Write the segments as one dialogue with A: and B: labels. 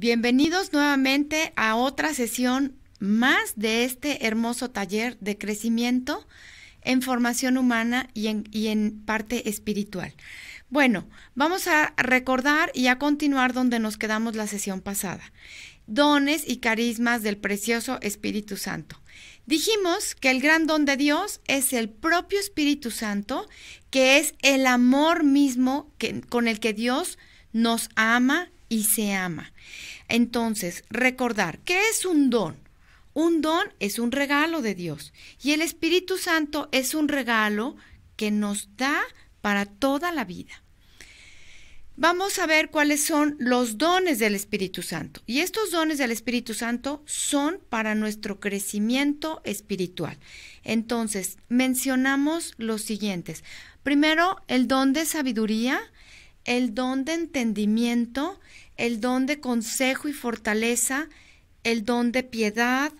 A: Bienvenidos nuevamente a otra sesión más de este hermoso taller de crecimiento en formación humana y en, parte espiritual. Bueno, vamos a recordar y a continuar donde nos quedamos la sesión pasada. Dones y carismas del precioso Espíritu Santo. Dijimos que el gran don de Dios es el propio Espíritu Santo, que es el amor mismo con el que Dios nos ama y se ama. Entonces, recordar, ¿qué es un don? Un don es un regalo de Dios y el Espíritu Santo es un regalo que nos da para toda la vida. Vamos a ver cuáles son los dones del Espíritu Santo. Y estos dones del Espíritu Santo son para nuestro crecimiento espiritual. Entonces, mencionamos los siguientes. Primero, el don de sabiduría, el don de entendimiento, el don de consejo y fortaleza, el don de piedad,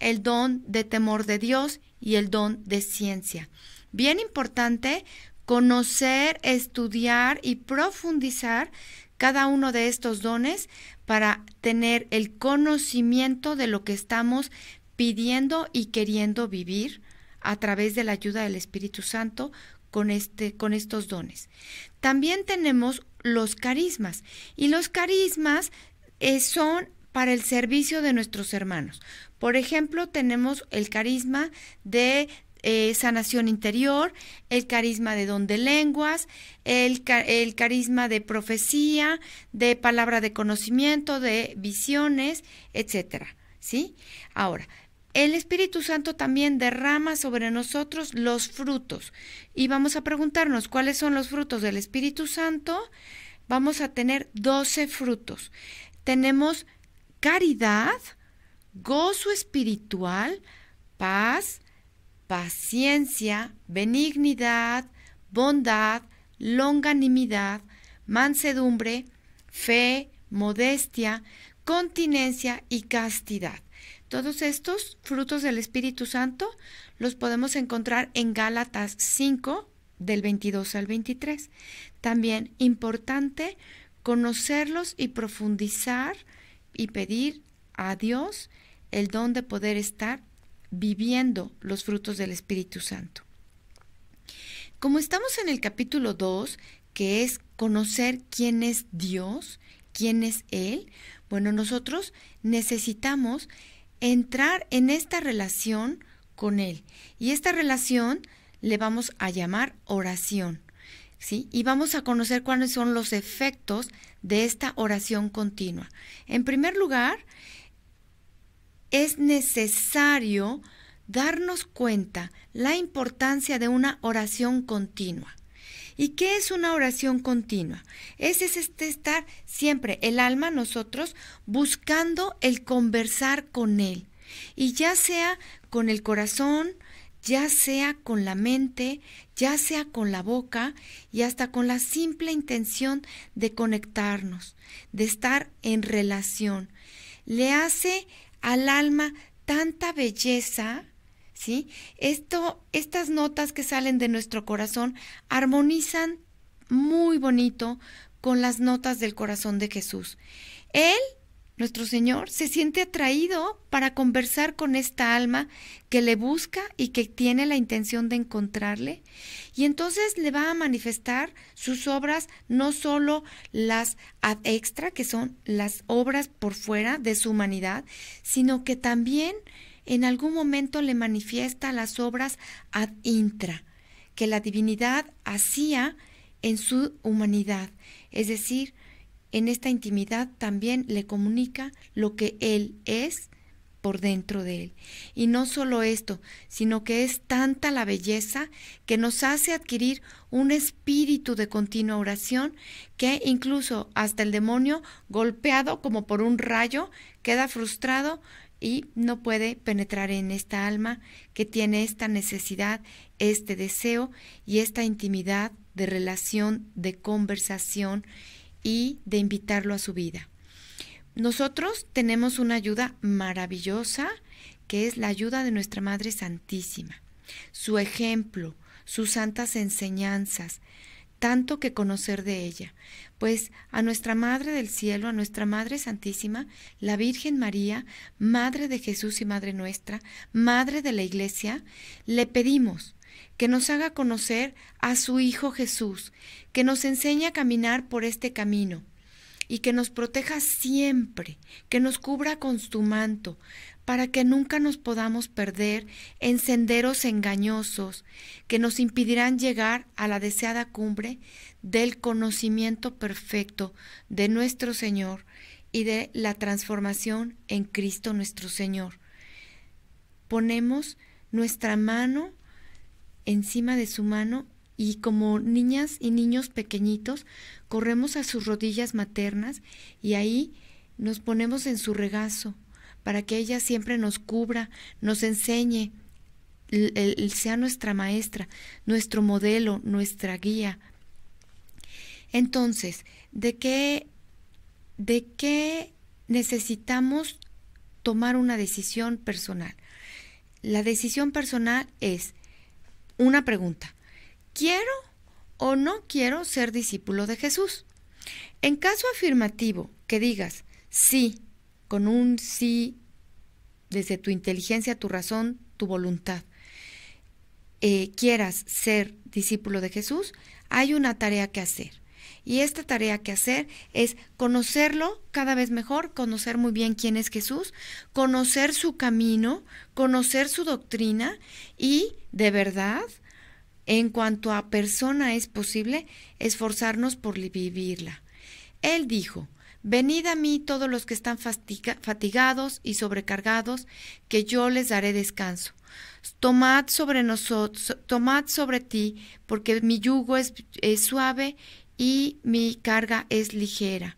A: el don de temor de Dios y el don de ciencia. Bien importante conocer, estudiar y profundizar cada uno de estos dones para tener el conocimiento de lo que estamos pidiendo y queriendo vivir a través de la ayuda del Espíritu Santo con, este, con estos dones. También tenemos los carismas y los carismas eh, son para el servicio de nuestros hermanos. Por ejemplo, tenemos el carisma de eh, sanación interior, el carisma de don de lenguas, el, el, carisma de profecía, de palabra de conocimiento, de visiones, etcétera. ¿Sí? Ahora, el Espíritu Santo también derrama sobre nosotros los frutos. Y vamos a preguntarnos cuáles son los frutos del Espíritu Santo. Vamos a tener 12 frutos. Tenemos caridad, gozo espiritual, paz, paciencia, benignidad, bondad, longanimidad, mansedumbre, fe, modestia, continencia y castidad. Todos estos frutos del Espíritu Santo los podemos encontrar en Gálatas 5, del 22 al 23. También importante conocerlos y profundizar y pedir a Dios el don de poder estar viviendo los frutos del Espíritu Santo. Como estamos en el capítulo 2, que es conocer quién es Dios, quién es Él, bueno, nosotros necesitamos entrar en esta relación con Él. Y esta relación le vamos a llamar oración. ¿sí? Y vamos a conocer cuáles son los efectos de esta oración continua. En primer lugar, es necesario darnos cuenta la importancia de una oración continua. ¿Y qué es una oración continua? Ese es este estar siempre el alma, nosotros, buscando el conversar con Él. Y ya sea con el corazón, ya sea con la mente, ya sea con la boca y hasta con la simple intención de conectarnos, de estar en relación. Le hace al alma tanta belleza ¿sí? Esto, estas notas que salen de nuestro corazón armonizan muy bonito con las notas del corazón de Jesús. Él, nuestro Señor, se siente atraído para conversar con esta alma que le busca y que tiene la intención de encontrarle. Y entonces le va a manifestar sus obras, no solo las ad extra, que son las obras por fuera de su humanidad, sino que también en algún momento le manifiesta las obras ad intra que la divinidad hacía en su humanidad, es decir, en esta intimidad también le comunica lo que él es por dentro de él. Y no solo esto, sino que es tanta la belleza que nos hace adquirir un espíritu de continua oración que incluso hasta el demonio, golpeado como por un rayo, queda frustrado y no puede penetrar en esta alma que tiene esta necesidad, este deseo y esta intimidad de relación, de conversación y de invitarlo a su vida. Nosotros tenemos una ayuda maravillosa que es la ayuda de nuestra Madre Santísima, su ejemplo, sus santas enseñanzas, tanto que conocer de ella. Pues a nuestra Madre del Cielo, a nuestra Madre Santísima, la Virgen María, Madre de Jesús y Madre nuestra, Madre de la Iglesia, le pedimos que nos haga conocer a su Hijo Jesús, que nos enseñe a caminar por este camino y que nos proteja siempre, que nos cubra con su manto, para que nunca nos podamos perder en senderos engañosos que nos impedirán llegar a la deseada cumbre del conocimiento perfecto de nuestro Señor y de la transformación en Cristo nuestro Señor. Ponemos nuestra mano encima de su mano y como niñas y niños pequeñitos corremos a sus rodillas maternas y ahí nos ponemos en su regazo para que ella siempre nos cubra, nos enseñe, sea nuestra maestra, nuestro modelo, nuestra guía. Entonces, ¿de qué, de qué necesitamos tomar una decisión personal? La decisión personal es una pregunta. ¿Quiero o no quiero ser discípulo de Jesús? En caso afirmativo, que digas, sí, con un sí desde tu inteligencia, tu razón, tu voluntad, eh, quieras ser discípulo de Jesús, hay una tarea que hacer. Y esta tarea que hacer es conocerlo cada vez mejor, conocer muy bien quién es Jesús, conocer su camino, conocer su doctrina y, de verdad, en cuanto a persona es posible, esforzarnos por vivirla. Él dijo, Venid a mí todos los que están fatigados y sobrecargados, que yo les daré descanso. Tomad sobre nosotros, tomad sobre ti, porque mi yugo es, suave y mi carga es ligera.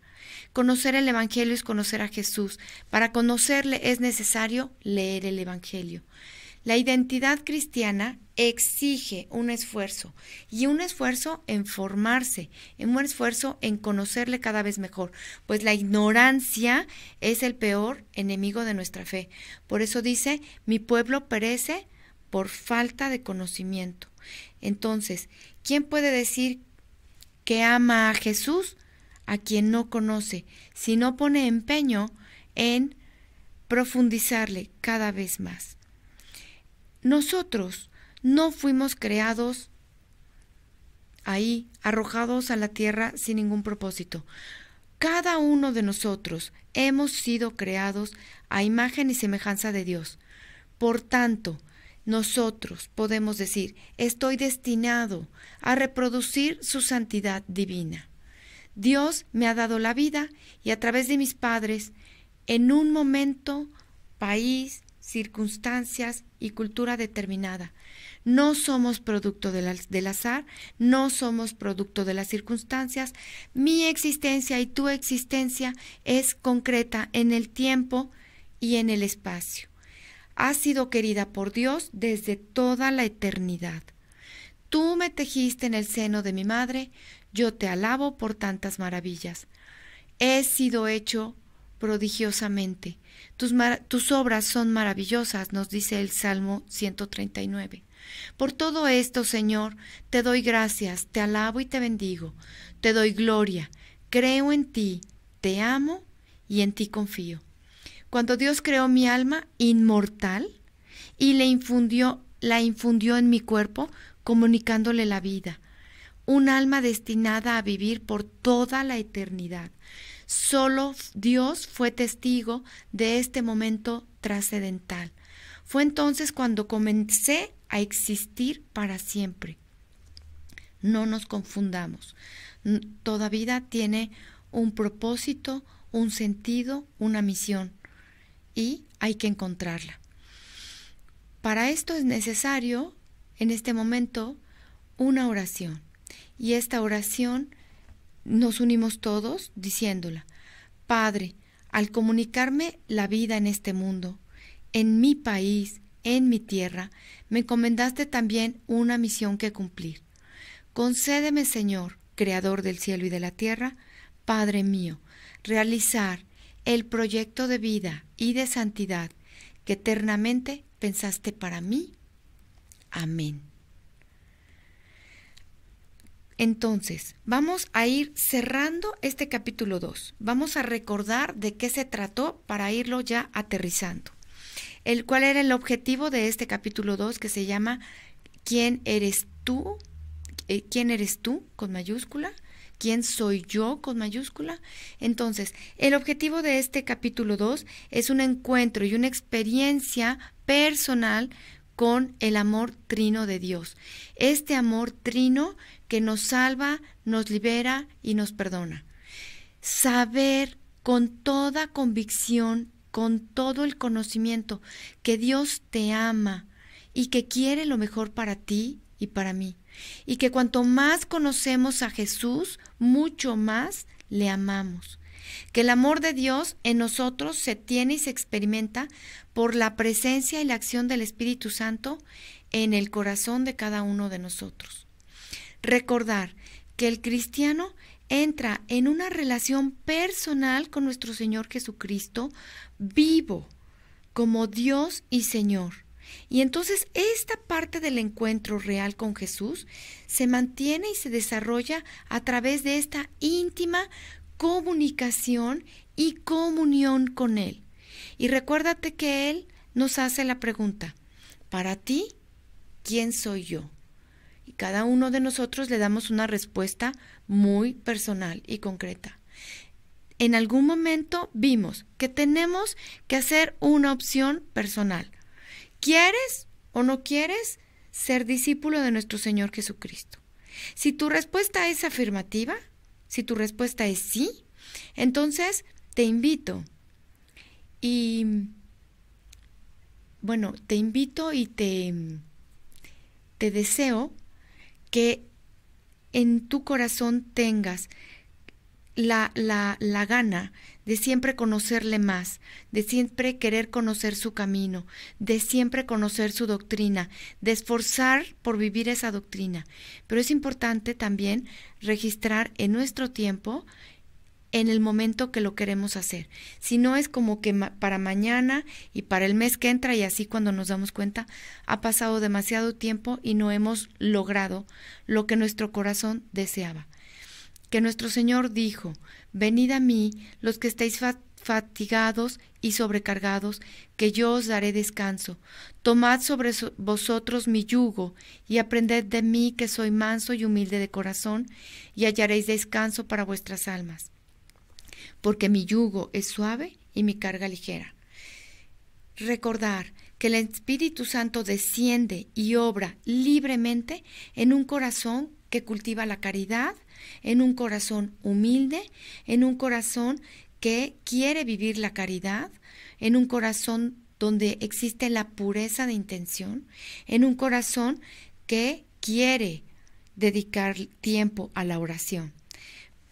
A: Conocer el Evangelio es conocer a Jesús. Para conocerle es necesario leer el Evangelio. La identidad cristiana exige un esfuerzo y un esfuerzo en formarse, un esfuerzo en conocerle cada vez mejor, pues la ignorancia es el peor enemigo de nuestra fe. Por eso dice, mi pueblo perece por falta de conocimiento. Entonces, ¿quién puede decir que ama a Jesús a quien no conoce si no pone empeño en profundizarle cada vez más? Nosotros no fuimos creados ahí, arrojados a la tierra sin ningún propósito. Cada uno de nosotros hemos sido creados a imagen y semejanza de Dios. Por tanto, nosotros podemos decir, estoy destinado a reproducir su santidad divina. Dios me ha dado la vida y a través de mis padres, en un momento, país, circunstancias y cultura determinada. No somos producto del, azar, no somos producto de las circunstancias. Mi existencia y tu existencia es concreta en el tiempo y en el espacio. Has sido querida por Dios desde toda la eternidad. Tú me tejiste en el seno de mi madre, yo te alabo por tantas maravillas. He sido hecho prodigiosamente. Tus, obras son maravillosas, nos dice el Salmo 139. Por todo esto, Señor, te doy gracias, te alabo y te bendigo, te doy gloria, creo en ti, te amo y en ti confío. Cuando Dios creó mi alma inmortal y le infundió, la infundió en mi cuerpo, comunicándole la vida, un alma destinada a vivir por toda la eternidad. Solo Dios fue testigo de este momento trascendental. Fue entonces cuando comencé a existir para siempre. No nos confundamos. Toda vida tiene un propósito, un sentido, una misión y hay que encontrarla. Para esto es necesario, en este momento, una oración. Y esta oración nos unimos todos diciéndola, Padre, al comunicarme la vida en este mundo, en mi país, en mi tierra, me encomendaste también una misión que cumplir. Concédeme, Señor, Creador del cielo y de la tierra, Padre mío, realizar el proyecto de vida y de santidad que eternamente pensaste para mí. Amén. Entonces, vamos a ir cerrando este capítulo 2. Vamos a recordar de qué se trató para irlo ya aterrizando. El, ¿Cuál era el objetivo de este capítulo 2 que se llama ¿Quién eres tú? Eh, ¿Quién eres tú? con mayúscula. ¿Quién soy yo? con mayúscula. Entonces, el objetivo de este capítulo 2 es un encuentro y una experiencia personal con el amor trino de Dios. Este amor trino que nos salva, nos libera y nos perdona. Saber con toda convicción, con todo el conocimiento, que Dios te ama y que quiere lo mejor para ti y para mí. Y que cuanto más conocemos a Jesús, mucho más le amamos. Que el amor de Dios en nosotros se tiene y se experimenta por la presencia y la acción del Espíritu Santo en el corazón de cada uno de nosotros. Recordar que el cristiano entra en una relación personal con nuestro Señor Jesucristo vivo como Dios y Señor. Y entonces esta parte del encuentro real con Jesús se mantiene y se desarrolla a través de esta íntima comunicación y comunión con Él. Y recuérdate que Él nos hace la pregunta, para ti, ¿quién soy yo? Cada uno de nosotros le damos una respuesta muy personal y concreta. En algún momento vimos que tenemos que hacer una opción personal. ¿Quieres o no quieres ser discípulo de nuestro Señor Jesucristo? Si tu respuesta es afirmativa, si tu respuesta es sí, entonces te invito y bueno, te invito y te, te deseo que en tu corazón tengas la, la, la, gana de siempre conocerle más, de siempre querer conocer su camino, de siempre conocer su doctrina, de esforzar por vivir esa doctrina. Pero es importante también registrar en nuestro tiempo en el momento que lo queremos hacer. Si no es como que para mañana y para el mes que entra y así cuando nos damos cuenta, ha pasado demasiado tiempo y no hemos logrado lo que nuestro corazón deseaba. Que nuestro Señor dijo, venid a mí los que estáis fatigados y sobrecargados, que yo os daré descanso. Tomad sobre vosotros mi yugo y aprended de mí que soy manso y humilde de corazón, y hallaréis descanso para vuestras almas porque mi yugo es suave y mi carga ligera. Recordar que el Espíritu Santo desciende y obra libremente en un corazón que cultiva la caridad, en un corazón humilde, en un corazón que quiere vivir la caridad, en un corazón donde existe la pureza de intención, en un corazón que quiere dedicar tiempo a la oración.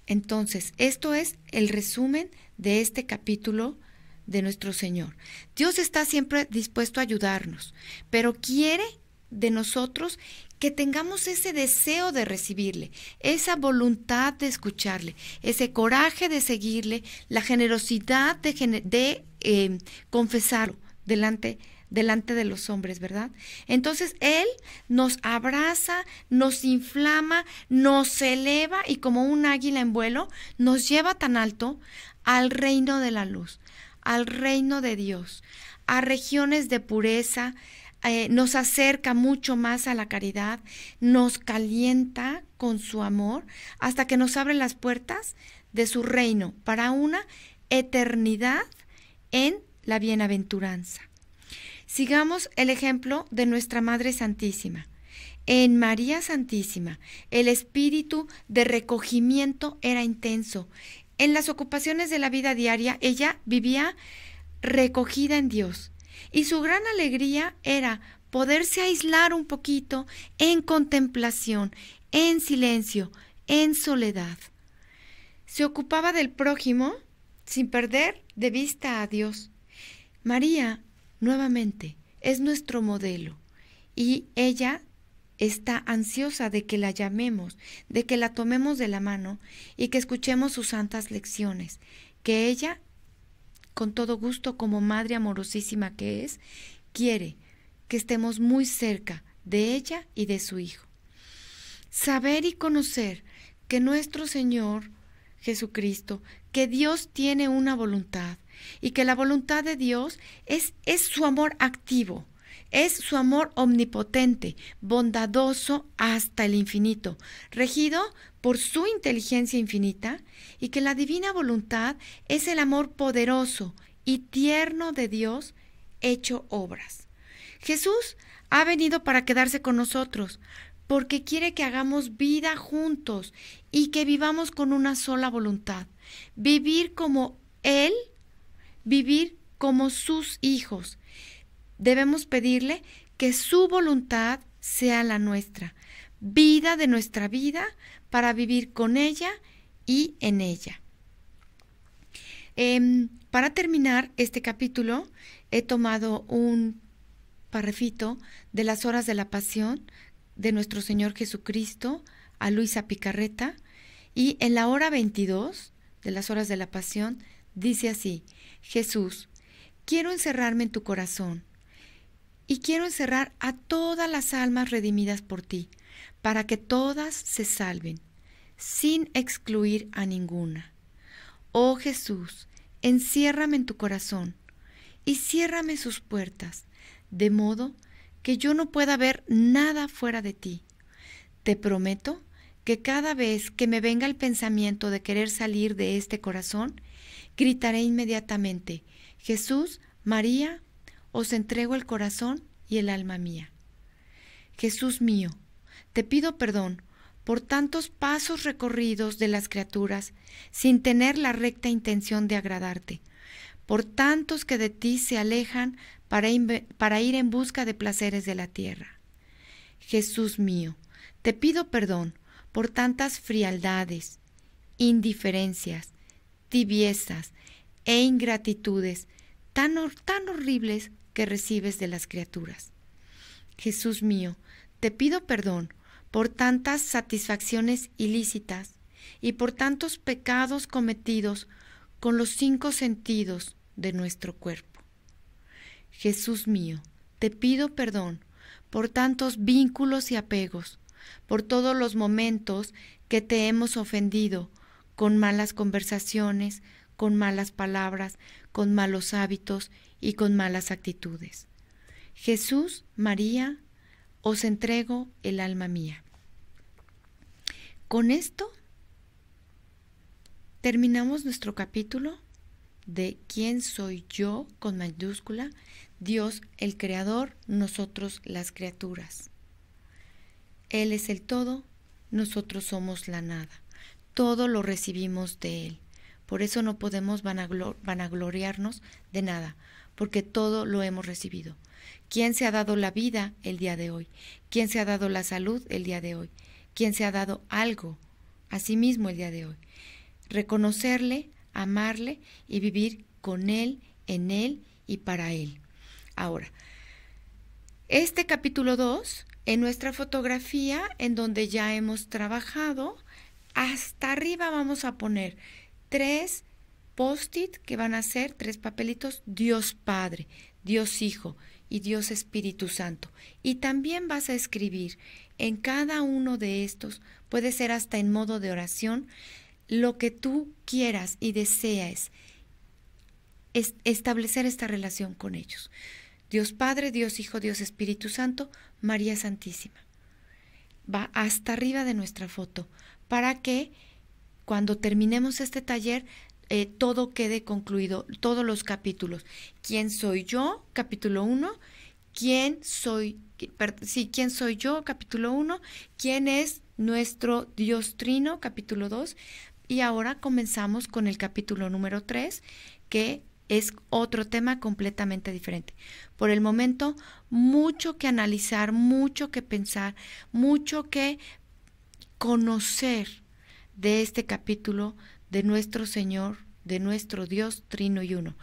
A: Entonces, esto es el resumen de este capítulo de nuestro Señor. Dios está siempre dispuesto a ayudarnos, pero quiere de nosotros que tengamos ese deseo de recibirle, esa voluntad de escucharle, ese coraje de seguirle, la generosidad de, eh, confesarlo delante de delante de los hombres, ¿verdad? Entonces Él nos abraza, nos inflama, nos eleva y como un águila en vuelo, nos lleva tan alto al reino de la luz, al reino de Dios, a regiones de pureza, eh, nos acerca mucho más a la caridad, nos calienta con su amor hasta que nos abre las puertas de su reino para una eternidad en la bienaventuranza. Sigamos el ejemplo de nuestra Madre Santísima. En María Santísima, el espíritu de recogimiento era intenso. En las ocupaciones de la vida diaria, ella vivía recogida en Dios. Y su gran alegría era poderse aislar un poquito en contemplación, en silencio, en soledad. Se ocupaba del prójimo sin perder de vista a Dios. María Nuevamente, es nuestro modelo y ella está ansiosa de que la llamemos, de que la tomemos de la mano y que escuchemos sus santas lecciones, que ella, con todo gusto como madre amorosísima que es, quiere que estemos muy cerca de ella y de su Hijo. Saber y conocer que nuestro Señor Jesucristo, que Dios tiene una voluntad, y que la voluntad de Dios es, es su amor activo, es su amor omnipotente, bondadoso hasta el infinito, regido por su inteligencia infinita, y que la divina voluntad es el amor poderoso y tierno de Dios hecho obras. Jesús ha venido para quedarse con nosotros, porque quiere que hagamos vida juntos y que vivamos con una sola voluntad, vivir como Él vivir como sus hijos. Debemos pedirle que su voluntad sea la nuestra, vida de nuestra vida para vivir con ella y en ella. Em, para terminar este capítulo, he tomado un parrafito de las horas de la pasión de nuestro Señor Jesucristo a Luisa Picarreta y en la hora 22 de las horas de la pasión dice así, Jesús, quiero encerrarme en tu corazón y quiero encerrar a todas las almas redimidas por ti, para que todas se salven, sin excluir a ninguna. Oh Jesús, enciérrame en tu corazón y ciérrame sus puertas, de modo que yo no pueda ver nada fuera de ti. Te prometo que cada vez que me venga el pensamiento de querer salir de este corazón, gritaré inmediatamente, Jesús, María, os entrego el corazón y el alma mía. Jesús mío, te pido perdón por tantos pasos recorridos de las criaturas sin tener la recta intención de agradarte, por tantos que de ti se alejan para, ir en busca de placeres de la tierra. Jesús mío, te pido perdón por tantas frialdades, indiferencias, tibiezas e ingratitudes tan, tan horribles que recibes de las criaturas. Jesús mío, te pido perdón por tantas satisfacciones ilícitas y por tantos pecados cometidos con los cinco sentidos de nuestro cuerpo. Jesús mío, te pido perdón por tantos vínculos y apegos, por todos los momentos que te hemos ofendido con malas conversaciones, con malas palabras, con malos hábitos y con malas actitudes. Jesús, María, os entrego el alma mía. Con esto terminamos nuestro capítulo de quién soy yo con mayúscula, Dios el Creador, nosotros las criaturas. Él es el todo, nosotros somos la nada todo lo recibimos de Él. Por eso no podemos vanagloriarnos de nada, porque todo lo hemos recibido. ¿Quién se ha dado la vida el día de hoy? ¿Quién se ha dado la salud el día de hoy? ¿Quién se ha dado algo a sí mismo el día de hoy? Reconocerle, amarle y vivir con Él, en Él y para Él. Ahora, este capítulo 2, en nuestra fotografía, en donde ya hemos trabajado, hasta arriba vamos a poner tres post-it que van a ser tres papelitos, Dios Padre, Dios Hijo y Dios Espíritu Santo. Y también vas a escribir en cada uno de estos, puede ser hasta en modo de oración, lo que tú quieras y deseas establecer esta relación con ellos. Dios Padre, Dios Hijo, Dios Espíritu Santo, María Santísima. Va hasta arriba de nuestra foto para que cuando terminemos este taller eh, todo quede concluido, todos los capítulos. ¿Quién soy yo? Capítulo 1. ¿Quién soy? si ¿quién soy yo? Capítulo 1. ¿Quién es nuestro Dios Trino? Capítulo 2. Y ahora comenzamos con el capítulo número 3, que es otro tema completamente diferente. Por el momento, mucho que analizar, mucho que pensar, mucho que conocer de este capítulo de nuestro Señor, de nuestro Dios Trino y Uno.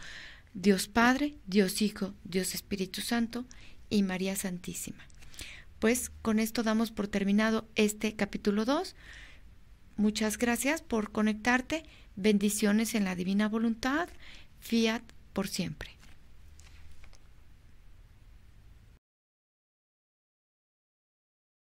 A: Dios Padre, Dios Hijo, Dios Espíritu Santo y María Santísima. Pues con esto damos por terminado este capítulo 2. Muchas gracias por conectarte. Bendiciones en la divina voluntad. Fiat por siempre.